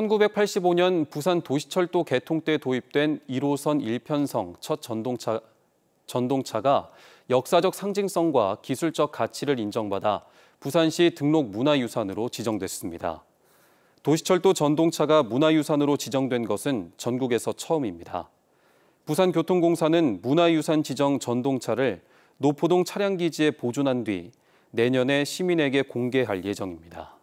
1985년 부산 도시철도 개통 때 도입된 1호선 1편성 첫 전동차, 전동차가 역사적 상징성과 기술적 가치를 인정받아 부산시 등록 문화유산으로 지정됐습니다. 도시철도 전동차가 문화유산으로 지정된 것은 전국에서 처음입니다. 부산교통공사는 문화유산 지정 전동차를 노포동 차량기지에 보존한 뒤 내년에 시민에게 공개할 예정입니다.